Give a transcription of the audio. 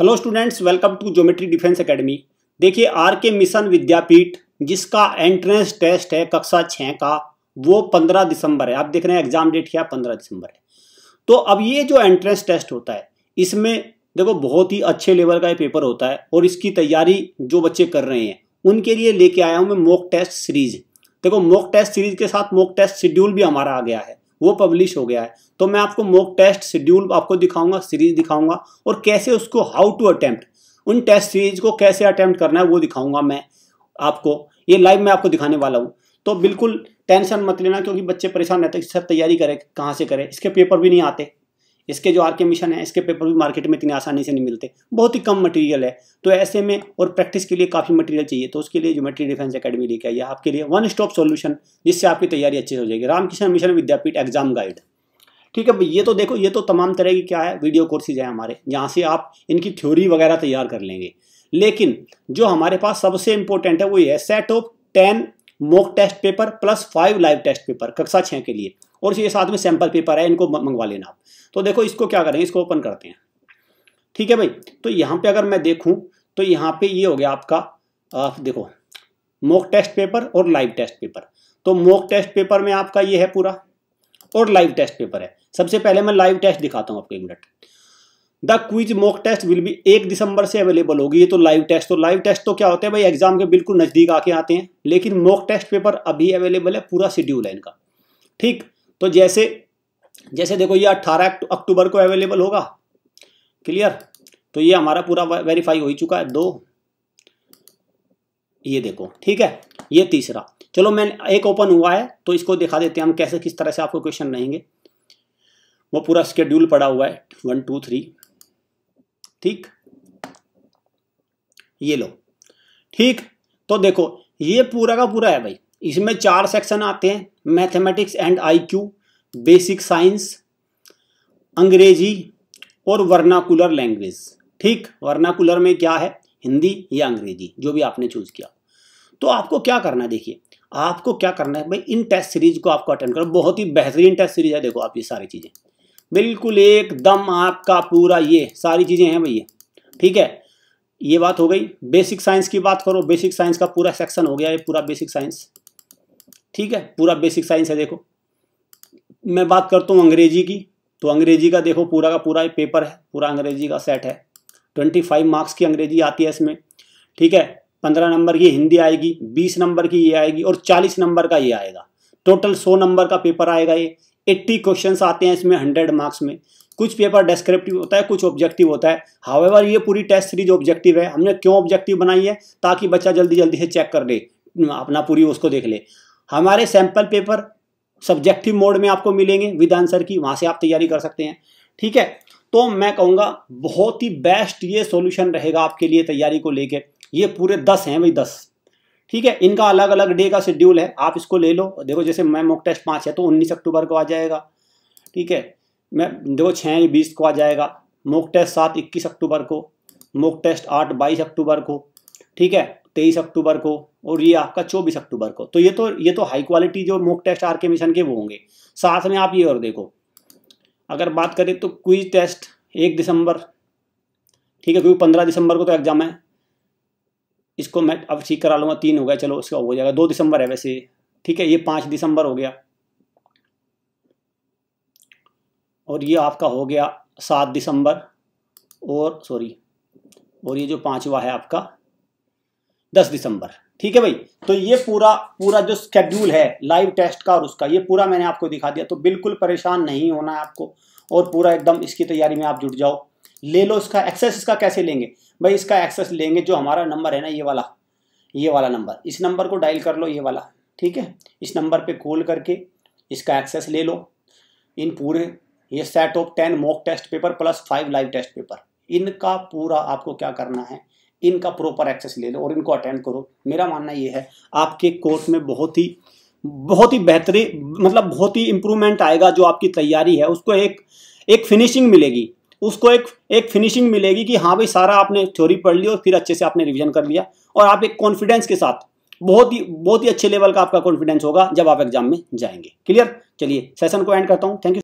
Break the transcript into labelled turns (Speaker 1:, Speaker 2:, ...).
Speaker 1: hello students welcome to geometry defence academy देखिए R K mission Vidyapeeth जिसका entrance test है कक्षा छः का वो पंद्रह दिसंबर है आप देख रहे हैं एग्जाम डेट क्या पंद्रह दिसंबर है तो अब ये जो एंट्रेंस टेस्ट होता है इसमें देखो बहुत ही अच्छे लेवल का ये पेपर होता है और इसकी तैयारी जो बच्चे कर रहे हैं उनके लिए लेके आया हूँ मैं मॉक टेस्ट सीरीज देखो मॉक टेस्ट सीरीज के साथ मॉक टेस्ट शेड्यूल भी हमारा आ गया है वो पब्लिश हो गया है तो मैं आपको मॉक टेस्ट शेड्यूल आपको दिखाऊंगा सीरीज दिखाऊंगा और कैसे उसको हाउ टू अटैम्प्ट उन टेस्ट सीरीज को कैसे अटैम्प्ट करना है वो दिखाऊंगा मैं आपको ये लाइव मैं आपको दिखाने वाला हूँ तो बिल्कुल टेंशन मत लेना क्योंकि बच्चे परेशान रहते हैं सर तैयारी करें कहाँ से करें इसके पेपर भी नहीं आते इसके जो आर के मिशन है इसके पेपर भी मार्केट में इतनी आसानी से नहीं मिलते बहुत ही कम मटेरियल है तो ऐसे में और प्रैक्टिस के लिए काफ़ी मटेरियल चाहिए तो उसके लिए ज्योमेट्री डिफेंस अकेडमी लेके आई है आपके लिए वन स्टॉप सोल्यूशन जिससे आपकी तैयारी अच्छी हो जाएगी Ramkishan mission Vidyapith exam guide ठीक है ये तो देखो ये तो तमाम तरह की क्या है वीडियो कोर्सेज हैं हमारे जहाँ से आप इनकी थ्योरी वगैरह तैयार कर लेंगे लेकिन जो हमारे पास सबसे इंपॉर्टेंट है वो ये है set of ten mock test paper plus five live test paper कक्षा छः के लिए और इसके साथ में सैंपल पेपर है इनको मंगवा लेना आप तो देखो इसको क्या करेंगे इसको ओपन करते हैं ठीक है भाई तो यहाँ पे अगर मैं देखूँ तो यहाँ पे ये यह हो गया आपका आ, देखो मॉक टेस्ट पेपर और लाइव टेस्ट पेपर तो मॉक टेस्ट पेपर में आपका ये है पूरा और लाइव टेस्ट पेपर है सबसे पहले मैं लाइव टेस्ट दिखाता हूँ आपको एक minute the quiz mock test will be एक दिसंबर से अवेलेबल होगी ये तो लाइव टेस्ट तो लाइव टेस्ट तो क्या होता है भाई एग्जाम के बिल्कुल नज़दीक आके आते हैं लेकिन मॉक टेस्ट पेपर अभी अवेलेबल है पूरा शेड्यूल है इनका ठीक तो जैसे जैसे देखो ये अट्ठारह अक्टूबर को अवेलेबल होगा क्लियर तो ये हमारा पूरा वेरीफाई हो ही चुका है दो ये देखो ठीक है ये तीसरा चलो मैं एक ओपन हुआ है तो इसको दिखा देते हैं हम कैसे किस तरह से आपको क्वेश्चन रहेंगे वो पूरा स्केड्यूल पड़ा हुआ है वन टू थ्री ठीक ये लो ठीक तो देखो ये पूरा का पूरा है भाई इसमें चार सेक्शन आते हैं mathematics and IQ basic science Angrezi और वर्नाकुलर लैंग्वेज ठीक वर्नाकुलर में क्या है हिंदी या अंग्रेजी जो भी आपने चूज़ किया तो आपको क्या करना है देखिए आपको क्या करना है भाई इन टेस्ट सीरीज को आपको अटेंड करो बहुत ही बेहतरीन टेस्ट सीरीज है देखो आप ये सारी चीज़ें बिल्कुल एकदम आपका पूरा ये सारी चीज़ें हैं भैया ठीक है ये बात हो गई बेसिक साइंस की बात करो बेसिक साइंस का पूरा सेक्शन हो गया ये पूरा बेसिक साइंस ठीक है पूरा बेसिक साइंस है देखो मैं बात करता हूँ अंग्रेजी की तो अंग्रेजी का देखो पूरा का पूरा पेपर है पूरा अंग्रेजी का सेट है ट्वेंटी फाइव मार्क्स की अंग्रेजी आती है इसमें ठीक है पंद्रह नंबर की हिंदी आएगी बीस नंबर की ये आएगी और चालीस नंबर का ये आएगा टोटल सौ नंबर का पेपर आएगा ये एट्टी क्वेश्चन आते हैं इसमें हंड्रेड मार्क्स में कुछ पेपर डिस्क्रिप्टिव होता है कुछ ऑब्जेक्टिव होता है हावेवर ये पूरी टेस्ट सीरीज ऑब्जेक्टिव है हमने क्यों ऑब्जेक्टिव बनाई है ताकि बच्चा जल्दी जल्दी से चेक कर ले अपना पूरी उसको देख ले हमारे सैंपल पेपर सब्जेक्टिव मोड में आपको मिलेंगे विद आंसर की वहां से आप तैयारी कर सकते हैं ठीक है तो मैं कहूँगा बहुत ही बेस्ट ये सॉल्यूशन रहेगा आपके लिए तैयारी को लेके ये पूरे दस हैं भाई दस ठीक है इनका अलग अलग डे का शेड्यूल है आप इसको ले लो देखो जैसे मैं मॉक टेस्ट पाँच है तो उन्नीस अक्टूबर को आ जाएगा ठीक है मैं देखो छः बीस को आ जाएगा मॉक टेस्ट सात इक्कीस अक्टूबर को मॉक टेस्ट आठ बाईस अक्टूबर को ठीक है तेईस अक्टूबर को और ये आपका चौबीस अक्टूबर को तो ये तो ये तो हाई क्वालिटी जो mock test R K mission के वो होंगे साथ में आप ये और देखो अगर बात करें तो क्विज टेस्ट एक दिसंबर ठीक है क्योंकि पंद्रह दिसंबर को तो एग्जाम है इसको मैं अब ठीक करा लूँगा तीन हो गया चलो उसका हो जाएगा दो दिसंबर है वैसे ठीक है ये पाँच दिसंबर हो गया और ये आपका हो गया सात दिसंबर और सॉरी और ये जो पांचवा है आपका दस दिसंबर ठीक है भाई तो ये पूरा पूरा जो स्केड्यूल है लाइव टेस्ट का और उसका ये पूरा मैंने आपको दिखा दिया तो बिल्कुल परेशान नहीं होना है आपको और पूरा एकदम इसकी तैयारी में आप जुट जाओ ले लो इसका एक्सेस इसका कैसे लेंगे भाई इसका एक्सेस लेंगे जो हमारा नंबर है ना ये वाला ये वाला नंबर इस नंबर को डायल कर लो ये वाला ठीक है इस नंबर पे कॉल करके इसका एक्सेस ले लो इन पूरे ये set of ten mock test paper plus five live test paper इनका पूरा आपको क्या करना है इनका प्रॉपर एक्सेस ले लो और इनको अटेंड करो मेरा मानना ये है आपके कोर्स में बहुत ही बहुत ही बेहतरीन मतलब बहुत ही इम्प्रूवमेंट आएगा जो आपकी तैयारी है उसको एक एक फिनिशिंग मिलेगी उसको एक एक फिनिशिंग मिलेगी कि हाँ भाई सारा आपने थ्योरी पढ़ ली और फिर अच्छे से आपने रिविजन कर लिया और आप एक कॉन्फिडेंस के साथ बहुत ही बहुत ही अच्छे लेवल का आपका कॉन्फिडेंस होगा जब आप एग्जाम में जाएंगे क्लियर चलिए सेशन को एंड करता हूँ थैंक यू